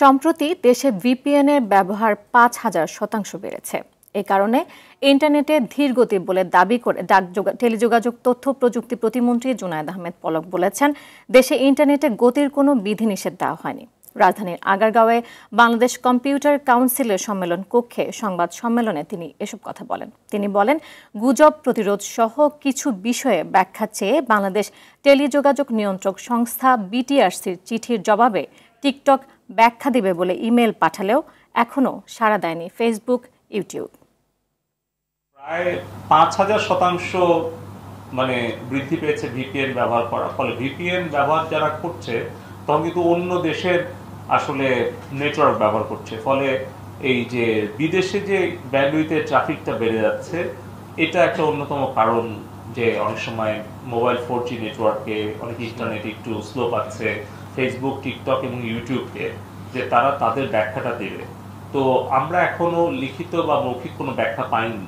সম্প্রতি দেশে ভিপিএন এর ব্যবহার পাঁচ হাজার শতাংশ বেড়েছে এ কারণে ইন্টারনেটে ধীর গতি বলে দাবি করে ডাক টেলিযোগাযোগ তথ্য প্রযুক্তি প্রতিমন্ত্রী জুনায়দ আহমেদ পলক বলেছেন দেশে ইন্টারনেটে গতির কোনো বিধিনিষেধ দেওয়া হয়নি রাজধানীর আগারগাঁওয়ে বাংলাদেশ কম্পিউটার কাউন্সিলের সম্মেলন কক্ষে সংবাদ সম্মেলনে তিনি এসব কথা বলেন তিনি বলেন গুজব প্রতিরোধ সহ কিছু বিষয়ে ব্যাখ্যা চেয়ে বাংলাদেশ টেলিযোগাযোগ নিয়ন্ত্রক সংস্থা বিটিআরসির চিঠির জবাবে টিকটক ব্যাখ্যা দিবে বলে ইমেল পাঠালেও এখনও সাড়া দেয়নি ফেসবুক ইউটিউব প্রায় পাঁচ হাজার শতাংশ মানে বৃদ্ধি পেয়েছে ভিপিএন ব্যবহার করার ফলে ভিপিএন ব্যবহার যারা করছে তখন কিন্তু অন্য দেশের আসলে নেটওয়ার্ক ব্যবহার করছে ফলে এই যে বিদেশে যে ব্যান্ডুইতে ট্রাফিকটা বেড়ে যাচ্ছে এটা একটা অন্যতম কারণ যে অনেক সময় মোবাইল ফোর জি নেটওয়ার্কে অনেক ইন্টারনেট একটু স্লো পাচ্ছে ফেসবুক টিকটক এবং ইউটিউবকে যে তারা তাদের ব্যাখ্যাটা দেবে তো আমরা এখনও লিখিত বা মৌখিক কোনো ব্যাখ্যা পাইনি